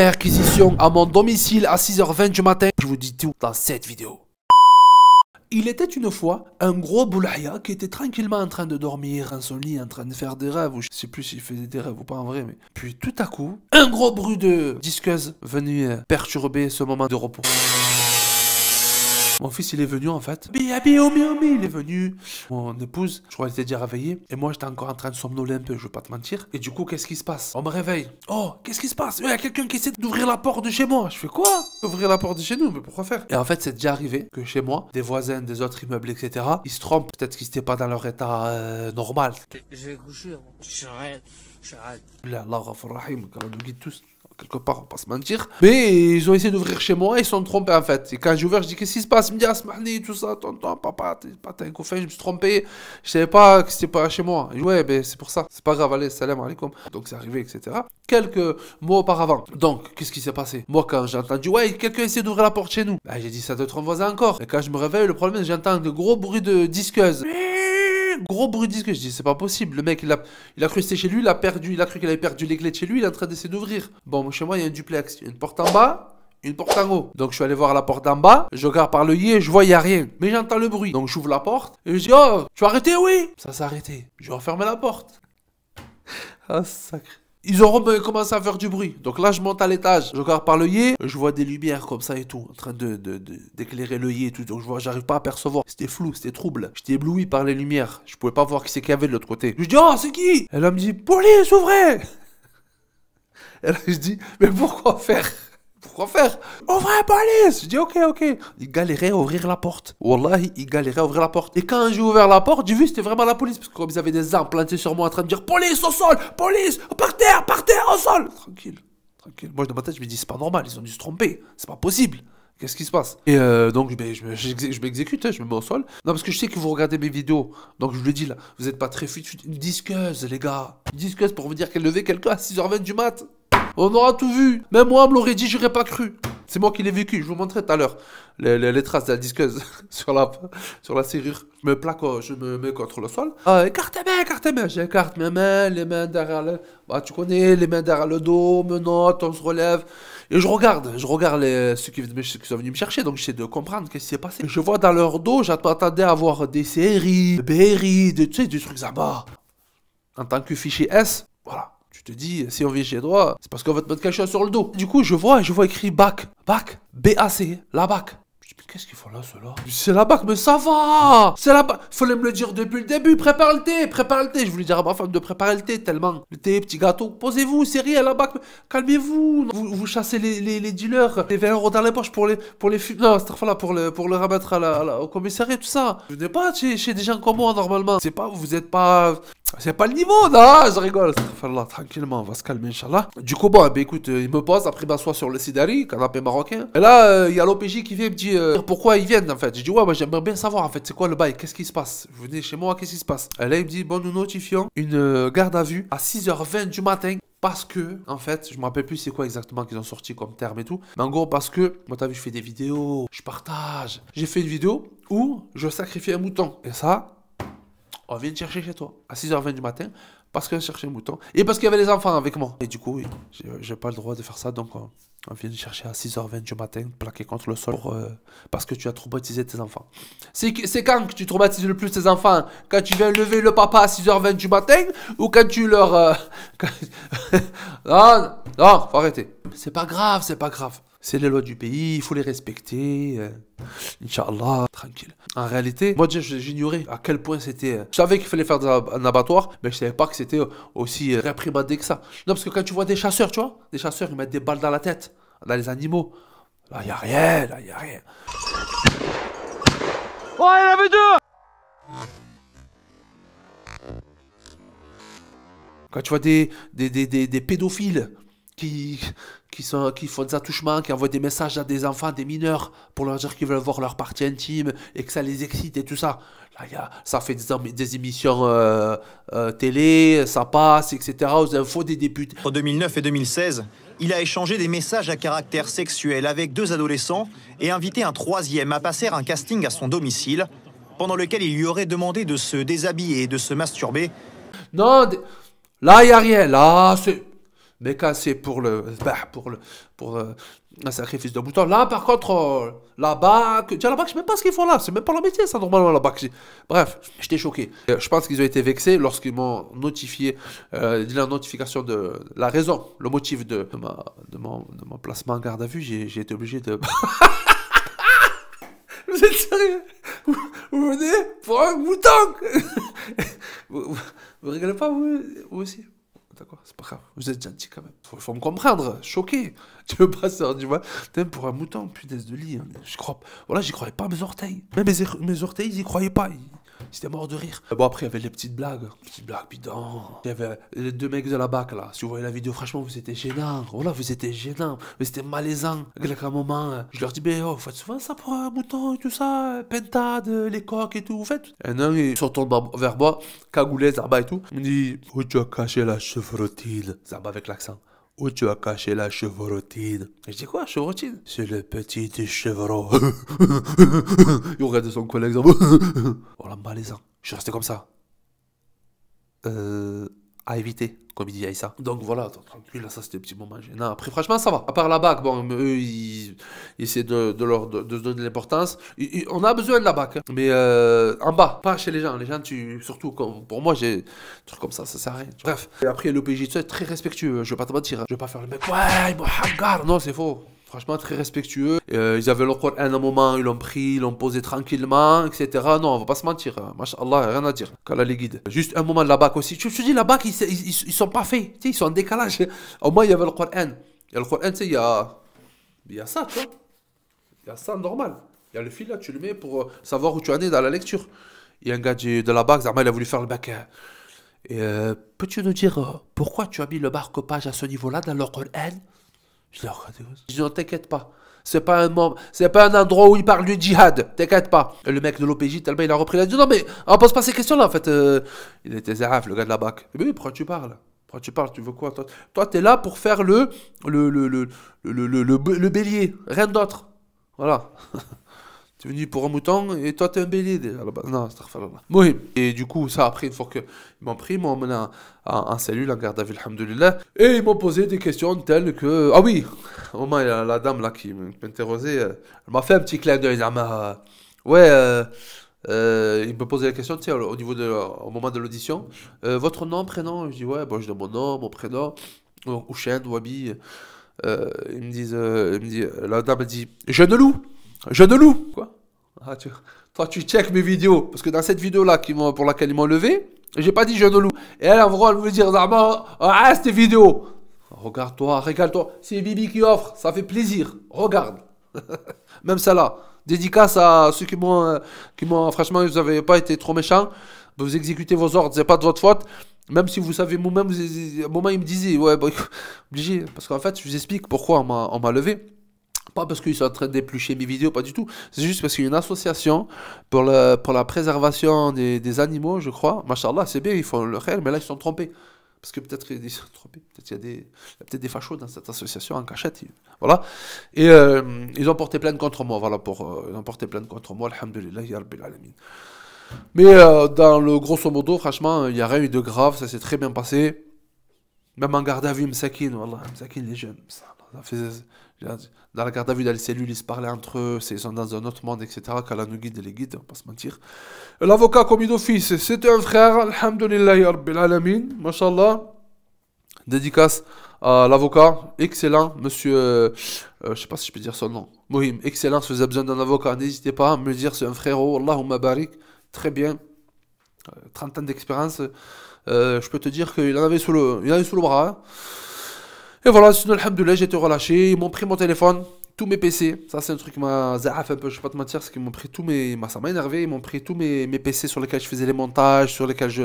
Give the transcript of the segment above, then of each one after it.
perquisition à mon domicile à 6h20 du matin. Je vous dis tout dans cette vidéo. Il était une fois un gros boulaya qui était tranquillement en train de dormir dans son lit, en train de faire des rêves, je sais plus s'il faisait des rêves ou pas en vrai, mais... Puis tout à coup, un gros bruit de disqueuse venu perturber ce moment de repos. Mon fils, il est venu en fait. Oh, oh, il est venu. Mon épouse, je crois, qu'elle était déjà réveillée. Et moi, j'étais encore en train de somnoler un peu, je vais pas te mentir. Et du coup, qu'est-ce qui se passe On me réveille. Oh, qu'est-ce qui se passe Il y a quelqu'un qui essaie d'ouvrir la porte de chez moi. Je fais quoi Ouvrir la porte de chez nous, mais pourquoi faire Et en fait, c'est déjà arrivé que chez moi, des voisins des autres immeubles, etc., ils se trompent. Peut-être qu'ils n'étaient pas dans leur état euh, normal. Je vais coucher. j'arrête, j'arrête. Allah, Rahim, Que nous guide tous quelque part, on va pas se mentir. Mais ils ont essayé d'ouvrir chez moi et ils se sont trompés en fait. Et quand j'ai ouvert, je dis Qu'est-ce qui se passe Il me dit Asmani, ah, tout ça, tonton, papa, t'es un coffin, je me suis trompé. Je savais pas que c'était pas chez moi. ouais, ben c'est pour ça, c'est pas grave, allez, salam alaikum. Donc c'est arrivé, etc. Quelques mois auparavant. Donc, qu'est-ce qui s'est passé Moi, quand j'ai entendu Ouais, quelqu'un essaie d'ouvrir la porte chez nous, ben, j'ai dit Ça te trompe voisin encore. Et quand je me réveille, le problème, j'entends de gros bruits de disqueuse gros bruit disque, Je dis, c'est pas possible. Le mec, il a, il a cru que c'était chez lui, il a perdu, il a cru qu'il avait perdu les clés de chez lui, il est en train d'essayer d'ouvrir. Bon, chez moi, il y a un duplex. Une porte en bas, une porte en haut. Donc je suis allé voir la porte en bas, je regarde par le et je vois il y a rien. Mais j'entends le bruit. Donc j'ouvre la porte et je dis "Oh, je suis arrêté oui Ça s'est arrêté. Je vais refermer la porte. ah sacré ils ont commencé à faire du bruit. Donc là, je monte à l'étage, je regarde par le l'œillet, je vois des lumières comme ça et tout, en train de, d'éclairer l'œillet et tout. Donc je vois, j'arrive pas à percevoir. C'était flou, c'était trouble. J'étais ébloui par les lumières. Je pouvais pas voir qui c'est qu'il y avait de l'autre côté. Je dis, oh, c'est qui Elle me dit, police, ouvrez Elle là, je mais pourquoi faire pourquoi faire Ouvre la police Je dis ok, ok. Il galérait à ouvrir la porte. Wallahi, il galérait à ouvrir la porte. Et quand j'ai ouvert la porte, j'ai vu c'était vraiment la police. Parce qu'ils comme avaient des armes plantées sur moi en train de dire police au sol, police, par terre, par terre, au sol. Tranquille, tranquille. Moi, dans ma tête, je me dis c'est pas normal, ils ont dû se tromper. C'est pas possible. Qu'est-ce qui se passe Et euh, donc, ben, je, m'exécute, hein, je me mets au sol. Non, parce que je sais que vous regardez mes vidéos. Donc, je le dis là, vous n'êtes pas très fut. Une disqueuse, les gars. Une disqueuse pour vous dire qu'elle levait quelqu'un à 6h20 du mat. On aura tout vu. Même moi, me l'aurait dit, j'aurais pas cru. C'est moi qui l'ai vécu, je vous montrais tout à l'heure les, traces de la disqueuse sur la, sur la serrure. Je me plaque, euh, je me mets contre le sol. Ah, écarte tes mains, écarte J'écarte mes mains, les mains derrière le... Bah, tu connais, les mains derrière le dos, me note, on se relève. Et je regarde, je regarde ceux, qui, sont venus me chercher, donc j'essaie de comprendre qu'est-ce qui s'est passé. Je vois dans leur dos, j'attendais à voir des séries, des berries, des, tu sais, des trucs à bas En tant que fichier S, voilà. Je te dis, si on vit chez droits, c'est parce qu'on va te mettre quelque sur le dos. Du coup, je vois, je vois écrit BAC. BAC. B-A-C. La BAC. Je dis, mais qu'est-ce qu'ils font là, ceux-là C'est la BAC, mais ça va C'est la BAC Fallait me le dire depuis le début, prépare le thé, prépare le thé Je voulais dire à ma femme de préparer le thé tellement. Le thé, petit gâteau, posez-vous, c'est rien, la BAC, calmez-vous vous, chassez les, dealers, les 20 euros dans les poches pour les, pour les non, cette fois-là, pour le, pour le à au commissariat, tout ça. Je n'ai pas chez, chez des gens comme moi, normalement. C'est pas, vous êtes pas c'est pas le niveau, non, je rigole. tranquillement, on va se calmer, Inch'Allah. Du coup, bon, bah, écoute, euh, il me pose, après, il m'assoit sur le Sidari, canapé marocain. Et là, euh, il y a l'OPJ qui vient me dit euh, pourquoi ils viennent, en fait. J'ai dit, ouais, moi, j'aimerais bien savoir, en fait, c'est quoi le bail, qu'est-ce qui se passe. Vous venez chez moi, qu'est-ce qui se passe. Et là, il me dit, bon, nous notifions une garde à vue à 6h20 du matin parce que, en fait, je me rappelle plus c'est quoi exactement qu'ils ont sorti comme terme et tout. Mais en gros, parce que, moi, t'as vu, je fais des vidéos, je partage. J'ai fait une vidéo où je sacrifie un mouton. Et ça, on vient te chercher chez toi à 6h20 du matin parce qu'elle cherchait un mouton et parce qu'il y avait les enfants avec moi. Et du coup, j'ai pas le droit de faire ça, donc euh, on, vient de chercher à 6h20 du matin, plaqué contre le sol, euh, parce que tu as traumatisé tes enfants. C'est quand que tu traumatises le plus tes enfants Quand tu viens lever le papa à 6h20 du matin ou quand tu leur... Euh, non, non, faut arrêter. C'est pas grave, c'est pas grave. C'est les lois du pays, il faut les respecter. Inch'Allah, tranquille. En réalité, moi déjà, j'ignorais à quel point c'était... Je savais qu'il fallait faire un abattoir, mais je savais pas que c'était aussi réprimandé que ça. Non, parce que quand tu vois des chasseurs, tu vois, des chasseurs, ils mettent des balles dans la tête, dans les animaux. Là, il n'y a rien, là, n'y a rien. Oh, il y en deux Quand tu vois des, des, des, des pédophiles qui, qui, sont, qui font des attouchements, qui envoient des messages à des enfants, des mineurs, pour leur dire qu'ils veulent voir leur partie intime et que ça les excite et tout ça. Là, y a, ça fait des, émissions euh, euh, télé, ça passe, etc., aux infos des députés. En 2009 et 2016, il a échangé des messages à caractère sexuel avec deux adolescents et invité un troisième à passer un casting à son domicile, pendant lequel il lui aurait demandé de se déshabiller et de se masturber. Non, là, il n'y a rien. Là, c'est mais c'est pour le bah, pour le pour euh, un sacrifice de bouton. Là, par contre, euh, la BAC, tiens, la BAC, je sais même pas ce qu'ils font là, c'est même pas leur métier, ça, normalement, la BAC. Bref, j'étais choqué. Euh, je pense qu'ils ont été vexés lorsqu'ils m'ont notifié, la notification de la raison, le motif de, ma, mon, de mon placement en garde à vue, j'ai été obligé de. Vous êtes sérieux vous, venez pour un mouton vous, rigolez pas, vous aussi c'est pas grave, vous êtes gentil quand même. Faut, faut me comprendre, choqué. Tu veux pas ça, tu vois Même pour un mouton, punaise de lit, hein, je crois. Voilà, j'y croyais pas à mes orteils. Même mes, mes orteils, ils y croyaient pas. C'était mort de rire. Bon, après, il y avait les petites blagues. Petites blagues, bidon. Il y avait les deux mecs de la bac, là. Si vous voyez la vidéo, franchement, vous étiez gênants. Oh là, vous étiez gênants. Mais c'était malaisant. À un moment, je leur dis, ben, oh, vous faites souvent ça pour un mouton et tout ça. Pentade, les coques et tout. Vous faites. Et un, il se retourne vers moi, cagoulé, Zaba et tout. Il me dit, où tu as caché la chevrotine Zaba avec l'accent où tu as caché la chevrotine. je dis quoi, chevrotine C'est le petit du chevreau. Il regarde son collègue. oh la malaisant. Hein. Je suis resté comme ça. Euh, à éviter, comme il dit ça. Donc voilà, tranquille, ça c'était un petit moment gênant. Après, franchement, ça va. À part la BAC, bon, eux, ils, essaient de, de, leur, de, donner l'importance. On a besoin de la BAC, hein. mais euh, en bas, pas chez les gens. Les gens, tu, surtout, pour moi, j'ai trucs comme ça, ça sert à rien. Bref. Et après, l'OPJ, tu sais, très respectueux, hein, je vais pas te mentir. Hein. Je vais pas faire le mec, ouais, non, c'est faux. Franchement, très respectueux. Euh, ils avaient le Coran à un moment, ils l'ont pris, ils l'ont posé tranquillement, etc. Non, on va pas se mentir. Hein. rien à dire. Qu'Allah les guide. Juste un moment de la BAC aussi. Tu te dis, la BAC, ils, ils, sont pas faits. ils sont en décalage. Au moins, il y avait le Coran. Et le Coran, tu sais, il y a, ça, tu Il y a ça, normal. Il y a le fil là, tu le mets pour euh, savoir où tu en es dans la lecture. Il y a un gars de, la BAC, Zama, il a voulu faire le bac. Euh, et peux-tu nous dire pourquoi tu as mis le marque-page à ce niveau-là dans le Coran je leur dis non, oh, t'inquiète pas. C'est pas un c'est pas un endroit où il parle du djihad. T'inquiète pas. le mec de l'OPJ, tellement il a repris, la dit non mais on pose pas ces questions là en fait. Euh. il était zéraf, le gars de la BAC. Mais oui, pourquoi tu parles Pourquoi tu parles Tu veux quoi Toi, toi t'es là pour faire le le le le le, le, le, le bélier, rien d'autre. Voilà. Tu es venu pour un mouton, et toi t'es un bélier Non c'est bas Non, Et du coup, ça pris une fois qu'ils m'ont pris, ils m'ont emmené en, en, cellule, en garde à vue, Et ils m'ont posé des questions telles que. Ah oui Au moins, la, dame là qui m'interrogeait, euh, elle m'a fait un petit clin d'œil. Euh, ouais, euh, ouais. Euh, il me posait la question, tu au, niveau au moment de l'audition, votre nom, prénom Je dis ouais, bon, je donne mon nom, mon prénom, Ou Wabi. ils me disent, la dame dit, je ne je de loup, quoi. Ah, toi, tu check mes vidéos, parce que dans cette vidéo-là pour laquelle ils m'ont levé, j'ai pas dit je de loup. Et elle, en vous elle dire, dire, ah, cette vidéo. Regarde-toi, régale-toi. C'est Bibi qui offre, ça fait plaisir. Regarde. Même ça là Dédicace à ceux qui m'ont, qui m'ont, franchement, vous avez pas été trop méchants. Vous exécutez vos ordres, c'est pas de votre faute. Même si vous savez, moi-même, à un moment, ils me disaient... ouais, bah, obligé. Parce qu'en fait, je vous explique pourquoi on m'a levé. Pas parce qu'ils sont en train d'éplucher mes vidéos, pas du tout. C'est juste parce qu'il y a une association pour, le, pour la préservation des, animaux, je crois. Machallah, c'est bien, ils font le réel, mais là, ils sont trompés. Parce que peut-être qu'ils sont trompés. Peut-être qu'il y a des, peut-être des fachos dans cette association en cachette. Voilà. Et euh, ils ont porté plainte contre moi. Voilà pour, euh, ils ont porté plainte contre moi. Alhamdulillah, alamin. Mais euh, dans le grosso modo, franchement, il n'y a rien eu de grave. Ça s'est très bien passé. Même en garde à vue, Msakin, voilà, Msakin, les jeunes. Ça dans la garde à vue, dans les cellules, ils se parlaient entre eux, ils sont dans un autre monde, etc. la nous guide et les guide, on va pas se mentir. L'avocat commis d'office, c'était un frère, Alhamdulillah, Rabbil Alamin, Mashallah. Dédicace à l'avocat, excellent, monsieur, euh, euh, je sais pas si je peux dire son nom, Mohim, excellent, si vous avez besoin d'un avocat, n'hésitez pas à me dire, c'est un frérot, oh, Allahumma barik, très bien, 30 euh, ans d'expérience, je peux te dire qu'il en avait sous le, il en avait sous le bras. Hein. Et voilà, sinon, alhamdoulilah, j'étais relâché. Ils m'ont pris mon téléphone, tous mes PC. Ça, c'est un truc qui m'a fait un peu, je vais pas te mentir, parce qu'ils m'ont pris tous mes. Ça m'a énervé. Ils m'ont pris tous mes... mes PC sur lesquels je faisais les montages, sur lesquels je,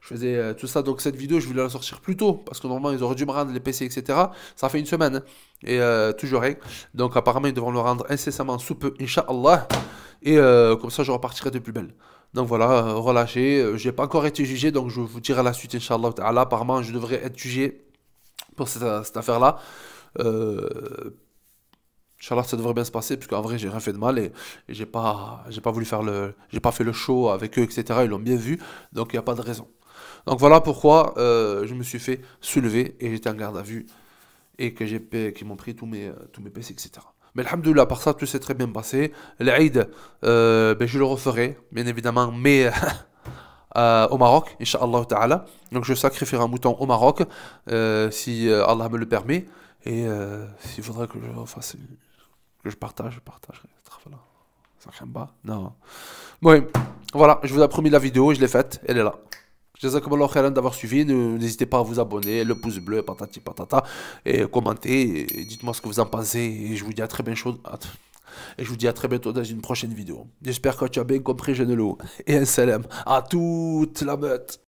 je faisais euh, tout ça. Donc, cette vidéo, je voulais la sortir plus tôt, parce que normalement, ils auraient dû me rendre les PC, etc. Ça fait une semaine. Et euh, toujours rien. Donc, apparemment, ils devront le rendre incessamment sous peu, Inch'Allah. Et euh, comme ça, je repartirai de plus belle. Donc voilà, relâché. Je n'ai pas encore été jugé, donc je vous dirai la suite, Inch'Allah. Apparemment, je devrais être jugé pour cette, affaire-là. Euh, ça devrait bien se passer, puisqu'en vrai, j'ai rien fait de mal et, je j'ai pas, pas voulu faire le, j'ai pas fait le show avec eux, etc. Ils l'ont bien vu, donc il n'y a pas de raison. Donc voilà pourquoi euh, je me suis fait soulever et j'étais en garde à vue et que j'ai, qu'ils m'ont pris tous mes, tous mes PC, etc. Mais alhamdoulilah, par ça, tout s'est très bien passé. L'Aïd, euh, ben, je le referai, bien évidemment, mais Euh, au Maroc, Inch'Allah Ta'ala. Donc je sacrifierai un mouton au Maroc, euh, si euh, Allah me le permet. Et s'il faudrait que je fasse, que je partage, je partagerai. Non. Bon, voilà, je vous ai promis la vidéo, je l'ai faite, elle est là. Je vous khairan d'avoir suivi. N'hésitez pas à vous abonner, le pouce bleu, patati patata, et commenter. Dites-moi ce que vous en pensez. Et je vous dis à très, bientôt. Et je vous dis à très bientôt dans une prochaine vidéo. J'espère que tu as bien compris, Genelo Et un salam à toute la meute.